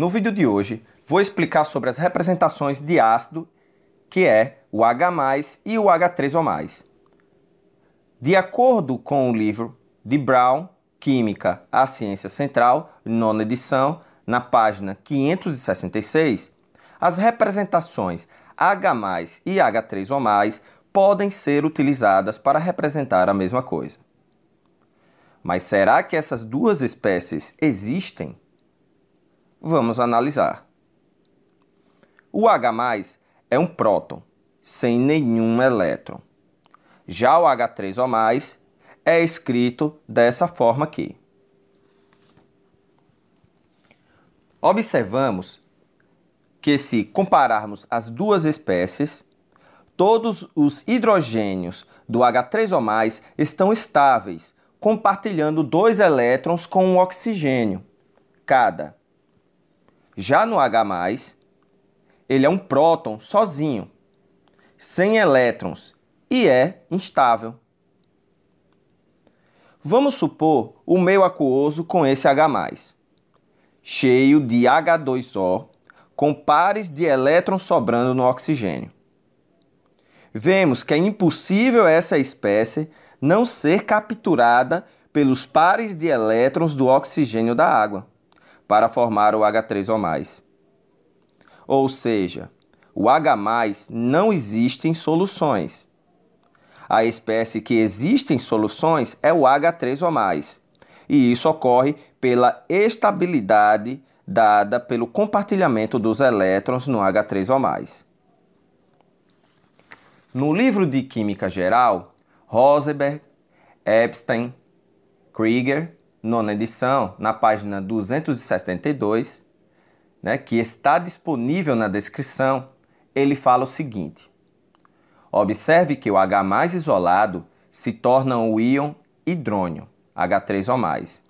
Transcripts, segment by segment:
No vídeo de hoje, vou explicar sobre as representações de ácido, que é o H+, e o H3O+. De acordo com o livro de Brown, Química, a Ciência Central, nona edição, na página 566, as representações H+, e H3O+, podem ser utilizadas para representar a mesma coisa. Mas será que essas duas espécies existem? Vamos analisar. O H é um próton, sem nenhum elétron. Já o H3O é escrito dessa forma aqui. Observamos que se compararmos as duas espécies, todos os hidrogênios do H3O+, estão estáveis, compartilhando dois elétrons com o oxigênio, cada. Já no H+, ele é um próton sozinho, sem elétrons e é instável. Vamos supor o meio aquoso com esse H+, cheio de H2O com pares de elétrons sobrando no oxigênio. Vemos que é impossível essa espécie não ser capturada pelos pares de elétrons do oxigênio da água para formar o H3O+. Ou seja, o H+, não existe em soluções. A espécie que existe em soluções é o H3O+, e isso ocorre pela estabilidade dada pelo compartilhamento dos elétrons no H3O+. No livro de Química Geral, Rosenberg, Epstein, Krieger nona edição, na página 272, né, que está disponível na descrição, ele fala o seguinte: Observe que o H mais isolado se torna o íon hidrônio, H3O,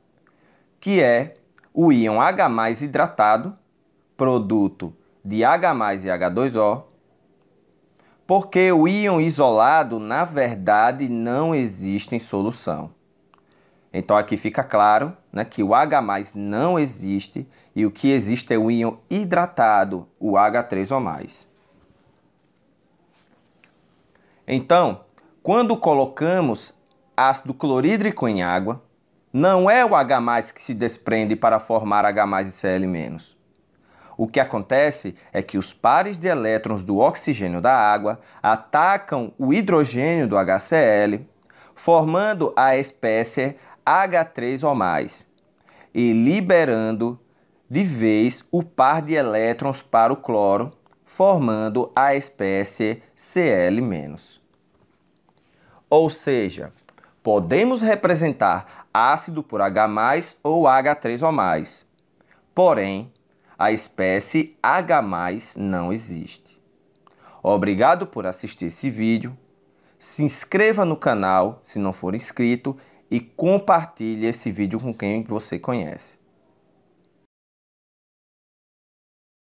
que é o íon H mais hidratado, produto de H mais e H2O, porque o íon isolado, na verdade, não existe em solução. Então aqui fica claro né, que o H não existe e o que existe é o íon hidratado, o H3O. Então, quando colocamos ácido clorídrico em água, não é o H que se desprende para formar H e Cl-. O que acontece é que os pares de elétrons do oxigênio da água atacam o hidrogênio do HCl, formando a espécie H3O+, e liberando de vez o par de elétrons para o cloro, formando a espécie Cl-. Ou seja, podemos representar ácido por H+, ou H3O+. Porém, a espécie H+, não existe. Obrigado por assistir esse vídeo. Se inscreva no canal se não for inscrito e compartilhe esse vídeo com quem você conhece.